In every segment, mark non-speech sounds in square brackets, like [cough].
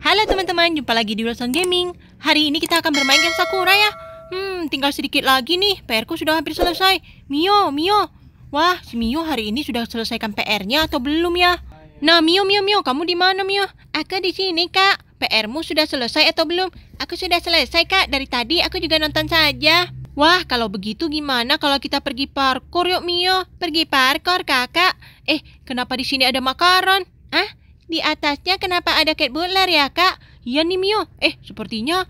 Halo teman-teman, jumpa lagi di Wilson Gaming Hari ini kita akan bermain game Sakura ya Hmm, tinggal sedikit lagi nih, PR-ku sudah hampir selesai Mio, Mio Wah, si Mio hari ini sudah selesaikan PR-nya atau belum ya? Nah, Mio, Mio, Mio, kamu di mana Mio? Aku di sini kak PR-mu sudah selesai atau belum? Aku sudah selesai kak, dari tadi aku juga nonton saja Wah, kalau begitu gimana kalau kita pergi parkour yuk Mio? Pergi parkur kakak. Eh, kenapa di sini ada makaron? Hah? di atasnya kenapa ada cat butler ya kak? Iya nih Mio, eh sepertinya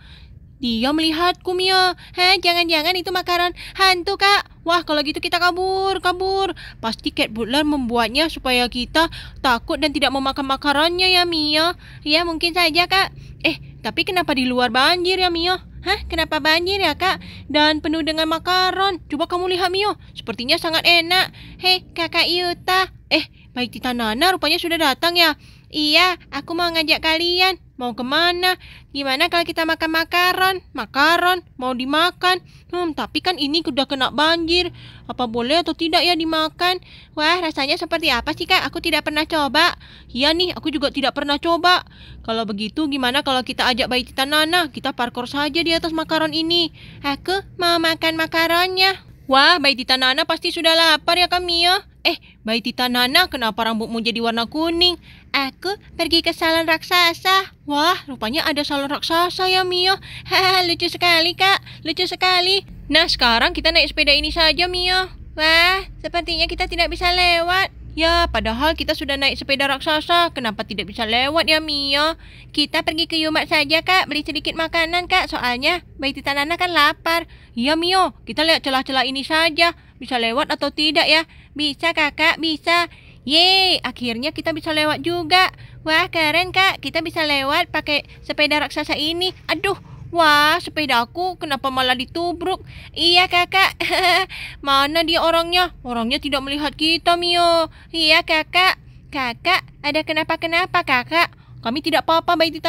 dia melihatku Mio. Hah, jangan-jangan itu makanan hantu kak. Wah kalau gitu kita kabur, kabur. Pasti cat butler membuatnya supaya kita takut dan tidak mau makan makanannya ya Mio. Iya mungkin saja kak. Eh tapi kenapa di luar banjir ya Mio? Hah, kenapa banjir ya kak? Dan penuh dengan makaron. Coba kamu lihat Mio, sepertinya sangat enak. Hei, kakak Yuta. Eh, baik Tita Nana rupanya sudah datang ya. Iya, aku mau ngajak kalian. Mau kemana? Gimana kalau kita makan makaron? Makaron, mau dimakan. Hmm, tapi kan ini sudah kena banjir. Apa boleh atau tidak ya dimakan? Wah, rasanya seperti apa sih, Kak? Aku tidak pernah coba. Iya nih, aku juga tidak pernah coba. Kalau begitu, gimana kalau kita ajak bayi Tita Nana? Kita parkour saja di atas makaron ini. Aku mau makan makaronnya. Wah, bayi Tita Nana pasti sudah lapar ya kami ya. Eh, bayi Tita Nana kenapa rambutmu jadi warna kuning? Aku pergi ke salon raksasa. Wah, rupanya ada salon raksasa ya Mio. Hehehe, [laughs] lucu sekali kak, lucu sekali. Nah, sekarang kita naik sepeda ini saja Mio. Wah, sepertinya kita tidak bisa lewat. Ya, padahal kita sudah naik sepeda raksasa. Kenapa tidak bisa lewat ya, Mio? Ya? Kita pergi ke Yumat saja, Kak. Beli sedikit makanan, Kak. Soalnya Bayi Nana kan lapar. Ya Mio. Kita lihat celah-celah ini saja. Bisa lewat atau tidak ya? Bisa, Kakak. Bisa. Yeay, akhirnya kita bisa lewat juga. Wah, keren, Kak. Kita bisa lewat pakai sepeda raksasa ini. Aduh, Wah, sepedaku kenapa malah ditubruk? Iya, kakak. [laughs] Mana dia orangnya? Orangnya tidak melihat kita, Mio. Iya, kakak. Kakak, ada kenapa-kenapa, kakak? Kami tidak apa-apa, baik di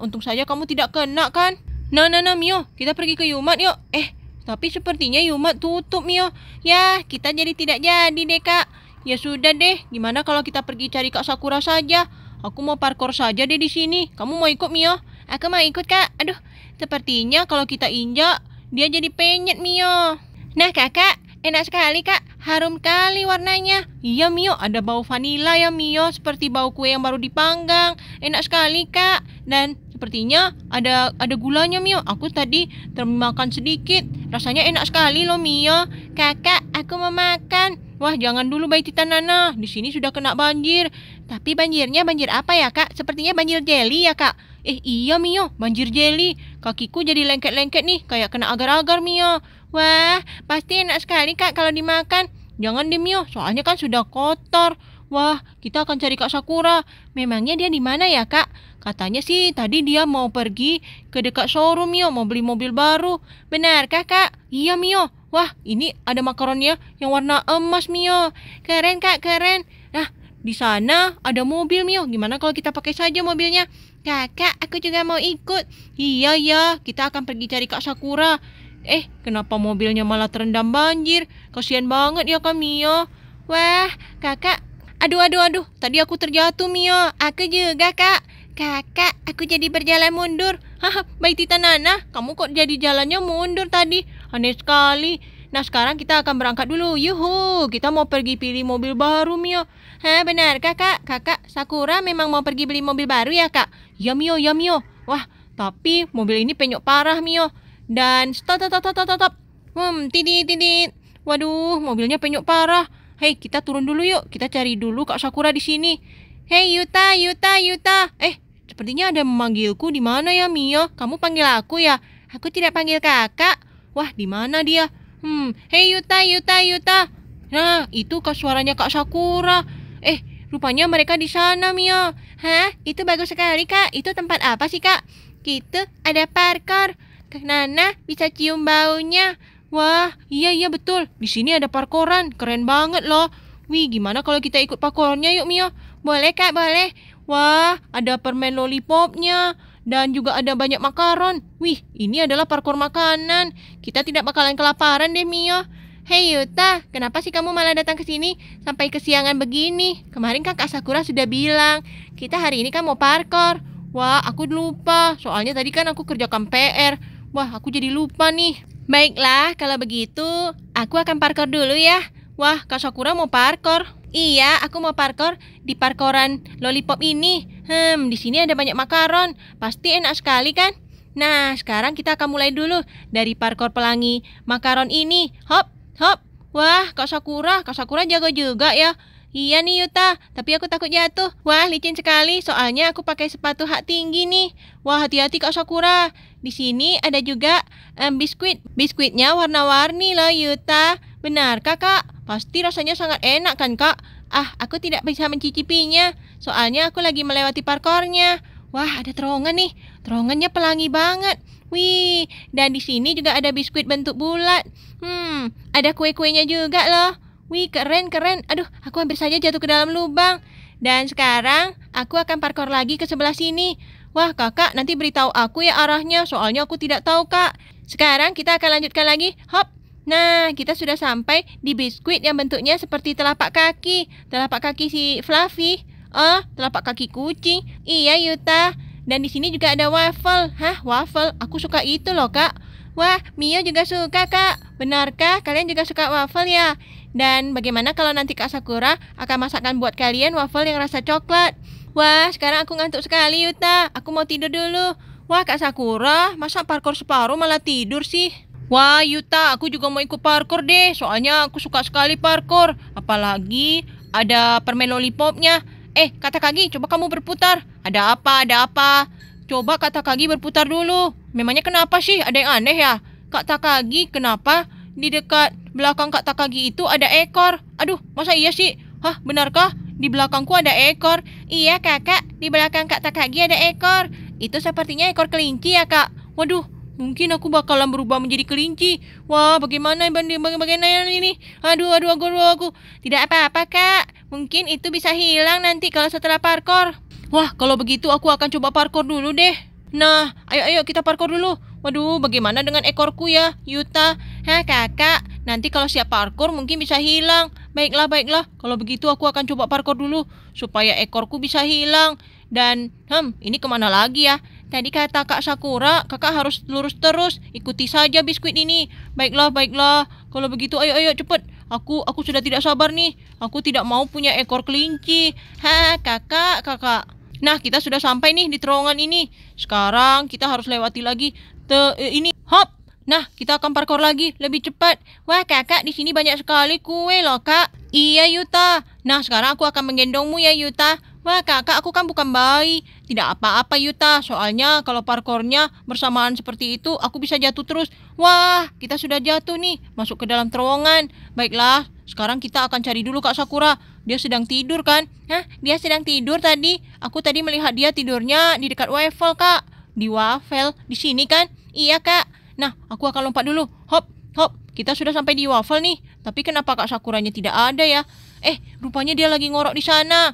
Untung saja kamu tidak kena, kan? Nah, nah, nah, Mio. Kita pergi ke Yumat, yuk. Eh, tapi sepertinya Yumat tutup, Mio. Ya, kita jadi tidak jadi deh, kak. Ya sudah deh, gimana kalau kita pergi cari Kak Sakura saja? Aku mau parkour saja deh di sini. Kamu mau ikut, Mio? Aku mau ikut, Kak. Aduh, Sepertinya kalau kita injak, dia jadi penyet Mio. Nah kakak, enak sekali kak. Harum kali warnanya. Iya Mio, ada bau vanila ya Mio. Seperti bau kue yang baru dipanggang. Enak sekali kak. Dan sepertinya ada ada gulanya Mio. Aku tadi termakan sedikit. Rasanya enak sekali loh Mio. Kakak, aku mau makan. Wah, jangan dulu bayi Titan Nana. Di sini sudah kena banjir. Tapi banjirnya banjir apa ya, Kak? Sepertinya banjir jeli ya, Kak? Eh, iya, Mio. Banjir jeli. Kakiku jadi lengket-lengket nih, kayak kena agar-agar, Mio. Wah, pasti enak sekali, Kak, kalau dimakan. Jangan di Mio. Soalnya kan sudah kotor. Wah, kita akan cari Kak Sakura. Memangnya dia di mana ya, Kak? Katanya sih tadi dia mau pergi ke dekat showroom Mio, mau beli mobil baru. Benarkah, Kak? Iya, Mio. Wah, ini ada makaronnya yang warna emas, Mio. Keren, Kak, keren. Nah, di sana ada mobil, Mio. Gimana kalau kita pakai saja mobilnya? Kakak, aku juga mau ikut. Iya, ya. Kita akan pergi cari Kak Sakura. Eh, kenapa mobilnya malah terendam banjir? Kasihan banget ya, Kak Mio. Wah, kakak. Aduh, aduh, aduh. Tadi aku terjatuh, Mio. Aku juga, Kak. Kakak, aku jadi berjalan mundur. Haha, Baik Tita Nana, kamu kok jadi jalannya mundur tadi? Aneh sekali. Nah sekarang kita akan berangkat dulu. Yuhu, kita mau pergi pilih mobil baru Mio. Hah benar kakak, kakak Sakura memang mau pergi beli mobil baru ya kak? Ya Mio, ya Mio. Wah, tapi mobil ini penyok parah Mio. Dan stop, stop, stop, stop, stop. Hmm, tidit, tidit. Waduh, mobilnya penyok parah. Hei, kita turun dulu yuk. Kita cari dulu Kak Sakura di sini. Hei Yuta, Yuta, Yuta. Eh, sepertinya ada memanggilku di mana ya Mio? Kamu panggil aku ya? Aku tidak panggil kakak. Wah, di mana dia? Hmm, hey Yuta, Yuta, Yuta. Nah, itu kak suaranya Kak Sakura. Eh, rupanya mereka di sana, Mio. Hah? Itu bagus sekali, Kak. Itu tempat apa sih, Kak? Kita gitu, ada parkor. Nana bisa cium baunya. Wah, iya iya betul. Di sini ada parkoran. Keren banget loh. Wih, gimana kalau kita ikut parkornya yuk, Mio? Boleh, Kak, boleh. Wah, ada permen lollipopnya. Dan juga ada banyak makaron. Wih, ini adalah parkur makanan. Kita tidak bakalan kelaparan deh, Mio. Hei Yuta, kenapa sih kamu malah datang ke sini sampai kesiangan begini? Kemarin kan Kak Sakura sudah bilang, kita hari ini kan mau parkour. Wah, aku lupa. Soalnya tadi kan aku kerjakan PR. Wah, aku jadi lupa nih. Baiklah, kalau begitu aku akan parkour dulu ya. Wah, Kak Sakura mau parkour. Iya, aku mau parkour di parkoran lollipop ini. Hmm, di sini ada banyak makaron. Pasti enak sekali kan? Nah, sekarang kita akan mulai dulu dari parkour pelangi makaron ini. Hop, hop. Wah, Kak Sakura, Kak Sakura jago juga ya. Iya nih Yuta, tapi aku takut jatuh. Wah, licin sekali, soalnya aku pakai sepatu hak tinggi nih. Wah, hati-hati Kak Sakura. Di sini ada juga um, biskuit. Biskuitnya warna-warni loh Yuta. Benar Kakak, pasti rasanya sangat enak kan Kak? Ah, aku tidak bisa mencicipinya. Soalnya aku lagi melewati parkornya. Wah, ada terowongan nih. Terowongannya pelangi banget. Wih, dan di sini juga ada biskuit bentuk bulat. Hmm, ada kue-kuenya juga loh. Wih, keren, keren. Aduh, aku hampir saja jatuh ke dalam lubang. Dan sekarang, aku akan parkor lagi ke sebelah sini. Wah, kakak, nanti beritahu aku ya arahnya. Soalnya aku tidak tahu, kak. Sekarang kita akan lanjutkan lagi. Hop, Nah, kita sudah sampai di biskuit yang bentuknya seperti telapak kaki. Telapak kaki si Fluffy. Oh, telapak kaki kucing. Iya, Yuta. Dan di sini juga ada waffle. Hah, waffle? Aku suka itu loh, Kak. Wah, Mio juga suka, Kak. Benarkah kalian juga suka waffle ya? Dan bagaimana kalau nanti Kak Sakura akan masakkan buat kalian waffle yang rasa coklat? Wah, sekarang aku ngantuk sekali, Yuta. Aku mau tidur dulu. Wah, Kak Sakura, masa parkour separuh malah tidur sih? Wah Yuta, aku juga mau ikut parkour deh. Soalnya aku suka sekali parkour. Apalagi ada permen lollipopnya. Eh, kata Kagi, coba kamu berputar. Ada apa, ada apa? Coba kata Kagi berputar dulu. Memangnya kenapa sih? Ada yang aneh ya? Kak Takagi, kenapa di dekat belakang Kak Takagi itu ada ekor? Aduh, masa iya sih? Hah, benarkah? Di belakangku ada ekor. Iya, kakak. Di belakang Kak Takagi ada ekor. Itu sepertinya ekor kelinci ya, kak. Waduh, Mungkin aku bakalan berubah menjadi kelinci. Wah, bagaimana bagaimana, bagaimana ini? Aduh, aduh, aku, aduh, aku. Tidak apa-apa, Kak. Mungkin itu bisa hilang nanti kalau setelah parkour. Wah, kalau begitu aku akan coba parkour dulu deh. Nah, ayo, ayo kita parkour dulu. Waduh, bagaimana dengan ekorku ya, Yuta? Hah, kakak, nanti kalau siap parkour mungkin bisa hilang. Baiklah, baiklah. Kalau begitu aku akan coba parkour dulu supaya ekorku bisa hilang. Dan, hmm, ini kemana lagi ya? Tadi kata Kak Sakura, kakak harus lurus terus. Ikuti saja biskuit ini. Baiklah, baiklah. Kalau begitu ayo ayo cepet Aku aku sudah tidak sabar nih. Aku tidak mau punya ekor kelinci. Ha, kakak, kakak. Nah, kita sudah sampai nih di terowongan ini. Sekarang kita harus lewati lagi te, eh, ini. Hop. Nah, kita akan parkour lagi, lebih cepat. Wah, kakak, di sini banyak sekali kue loh, kak. Iya, Yuta. Nah, sekarang aku akan menggendongmu ya, Yuta. Wah, kakak, aku kan bukan bayi. Tidak apa-apa, Yuta. Soalnya kalau parkournya bersamaan seperti itu, aku bisa jatuh terus. Wah, kita sudah jatuh nih. Masuk ke dalam terowongan. Baiklah, sekarang kita akan cari dulu Kak Sakura. Dia sedang tidur kan? Hah? Dia sedang tidur tadi? Aku tadi melihat dia tidurnya di dekat waffle, Kak. Di waffle? Di sini kan? Iya, Kak. Nah, aku akan lompat dulu. Hop, hop. Kita sudah sampai di waffle nih. Tapi kenapa Kak Sakuranya tidak ada ya? Eh, rupanya dia lagi ngorok di sana.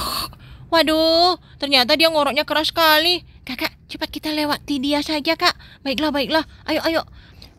[sighs] Waduh, ternyata dia ngoroknya keras sekali. Kakak, cepat kita lewati dia saja, Kak. Baiklah, baiklah. Ayo, ayo.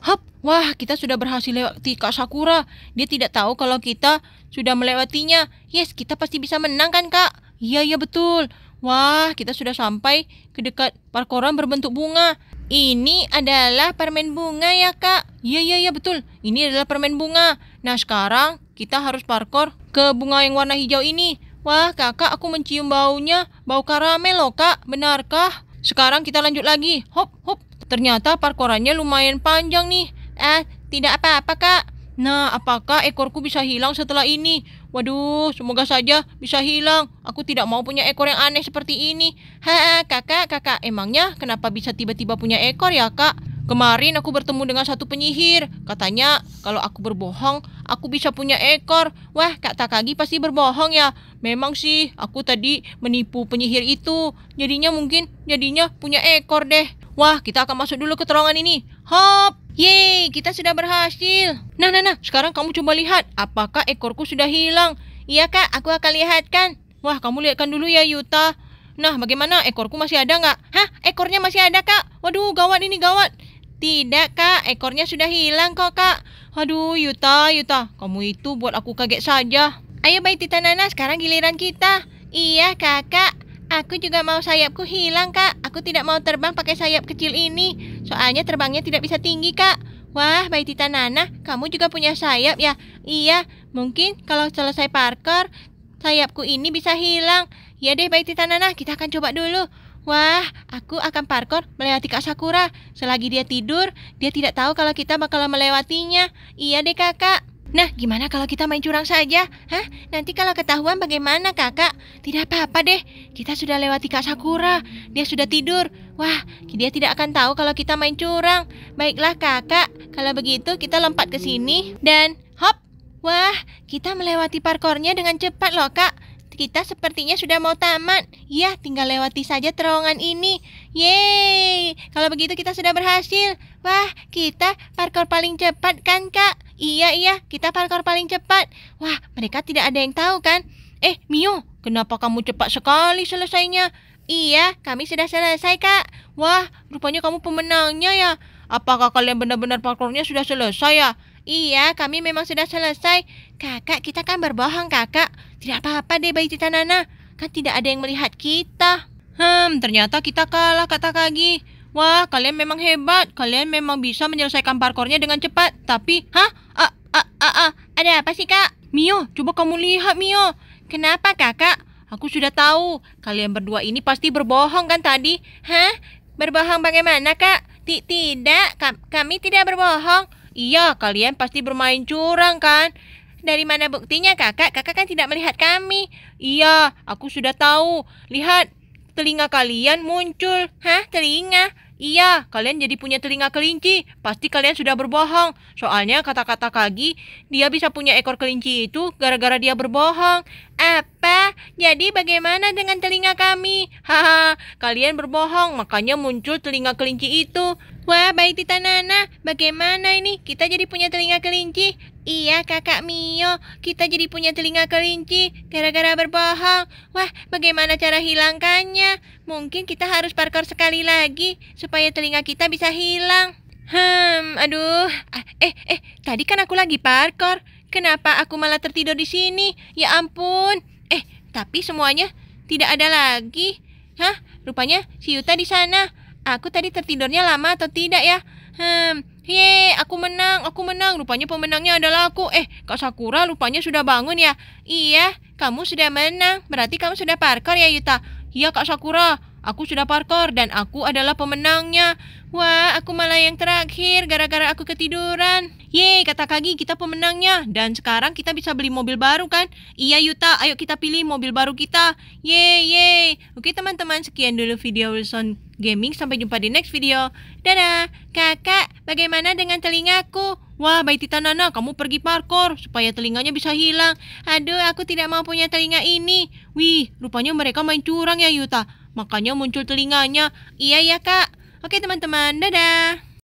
Hop, wah kita sudah berhasil lewati Kak Sakura. Dia tidak tahu kalau kita sudah melewatinya. Yes, kita pasti bisa menang kan, Kak? Iya, iya betul. Wah, kita sudah sampai ke dekat parkoran berbentuk bunga. Ini adalah permen bunga ya, Kak? Iya, iya, iya, betul. Ini adalah permen bunga. Nah, sekarang kita harus parkor ke bunga yang warna hijau ini. Wah, kakak, aku mencium baunya. Bau karamel loh, Kak. Benarkah? Sekarang kita lanjut lagi. Hop, hop. Ternyata parkorannya lumayan panjang nih. Eh, tidak apa-apa, Kak. Nah, apakah ekorku bisa hilang setelah ini? Waduh, semoga saja bisa hilang. Aku tidak mau punya ekor yang aneh seperti ini. Ha, kakak, kakak, emangnya kenapa bisa tiba-tiba punya ekor ya, kak? Kemarin aku bertemu dengan satu penyihir. Katanya kalau aku berbohong, aku bisa punya ekor. Wah, Kak Takagi pasti berbohong ya. Memang sih, aku tadi menipu penyihir itu. Jadinya mungkin jadinya punya ekor deh. Wah, kita akan masuk dulu ke terowongan ini. Hop! Yeay! kita sudah berhasil. Nah, nah, nah, sekarang kamu coba lihat, apakah ekorku sudah hilang? Iya kak, aku akan lihatkan. Wah, kamu lihatkan dulu ya Yuta. Nah, bagaimana ekorku masih ada nggak? Hah, ekornya masih ada kak? Waduh, gawat ini gawat. Tidak kak, ekornya sudah hilang kok kak. Aduh, Yuta, Yuta, kamu itu buat aku kaget saja. Ayo baik Tita Nana, sekarang giliran kita. Iya kakak, aku juga mau sayapku hilang kak. Aku tidak mau terbang pakai sayap kecil ini. Soalnya terbangnya tidak bisa tinggi kak. Wah, Tita Nana, kamu juga punya sayap ya? Iya, mungkin kalau selesai parkour, sayapku ini bisa hilang. Ya deh, Tita Nana, kita akan coba dulu. Wah, aku akan parkour melewati Kak Sakura. Selagi dia tidur, dia tidak tahu kalau kita bakal melewatinya. Iya deh, kakak. Nah, gimana kalau kita main curang saja? Hah? Nanti kalau ketahuan bagaimana, kakak? Tidak apa-apa deh, kita sudah lewati Kak Sakura. Dia sudah tidur. Wah, dia tidak akan tahu kalau kita main curang. Baiklah, kakak. Kalau begitu, kita lompat ke sini. Dan, hop! Wah, kita melewati parkornya dengan cepat loh, kak. Kita sepertinya sudah mau tamat. Ya, tinggal lewati saja terowongan ini. Yeay, kalau begitu kita sudah berhasil. Wah, kita parkour paling cepat kan, Kak? Iya, iya, kita parkour paling cepat. Wah, mereka tidak ada yang tahu kan? Eh, Mio, kenapa kamu cepat sekali selesainya? Iya, kami sudah selesai, Kak. Wah, rupanya kamu pemenangnya ya. Apakah kalian benar-benar parkournya sudah selesai ya? Iya, kami memang sudah selesai. Kakak, kita kan berbohong, Kakak. Tidak apa-apa deh bayi Tita Nana, kan tidak ada yang melihat kita. Hmm, ternyata kita kalah kata Kagi. Wah, kalian memang hebat. Kalian memang bisa menyelesaikan parkornya dengan cepat. Tapi, hah? Ah, ah, ah, a. Ah. Ada apa sih, Kak? Mio, coba kamu lihat, Mio. Kenapa, Kakak? Aku sudah tahu. Kalian berdua ini pasti berbohong kan tadi? Hah? Berbohong bagaimana, Kak? T Tidak, kami tidak berbohong. Iya, kalian pasti bermain curang kan? Dari mana buktinya kakak? Kakak kan tidak melihat kami. Iya, aku sudah tahu. Lihat, telinga kalian muncul. Hah, telinga? Iya, kalian jadi punya telinga kelinci. Pasti kalian sudah berbohong. Soalnya kata-kata Kagi, dia bisa punya ekor kelinci itu gara-gara dia berbohong. Apa? Jadi bagaimana dengan telinga kami? Haha, kalian berbohong, makanya muncul telinga kelinci itu. Wah, baik Tita Nana, bagaimana ini? Kita jadi punya telinga kelinci? Iya, kakak Mio, kita jadi punya telinga kelinci gara-gara berbohong. Wah, bagaimana cara hilangkannya? Mungkin kita harus parkour sekali lagi supaya telinga kita bisa hilang. Hmm, aduh. Ah, eh, eh, tadi kan aku lagi parkour. Kenapa aku malah tertidur di sini? Ya ampun. Eh, tapi semuanya tidak ada lagi. Hah? Rupanya si Yuta di sana. Aku tadi tertidurnya lama atau tidak ya? Hmm, Ye, aku menang, aku menang. Rupanya pemenangnya adalah aku. Eh, Kak Sakura rupanya sudah bangun ya? Iya, kamu sudah menang. Berarti kamu sudah parkour ya, Yuta? Iya, Kak Sakura. Aku sudah parkour dan aku adalah pemenangnya. Wah, aku malah yang terakhir gara-gara aku ketiduran. Yeay, kata Kagi kita pemenangnya. Dan sekarang kita bisa beli mobil baru kan? Iya Yuta, ayo kita pilih mobil baru kita. Yeay, yeay. Oke teman-teman, sekian dulu video Wilson Gaming. Sampai jumpa di next video. Dadah, kakak bagaimana dengan telingaku? Wah, Tita Nana, kamu pergi parkour supaya telinganya bisa hilang. Aduh, aku tidak mau punya telinga ini. Wih, rupanya mereka main curang ya, Yuta. Makanya muncul telinganya. Iya ya kak. Oke teman-teman, dadah.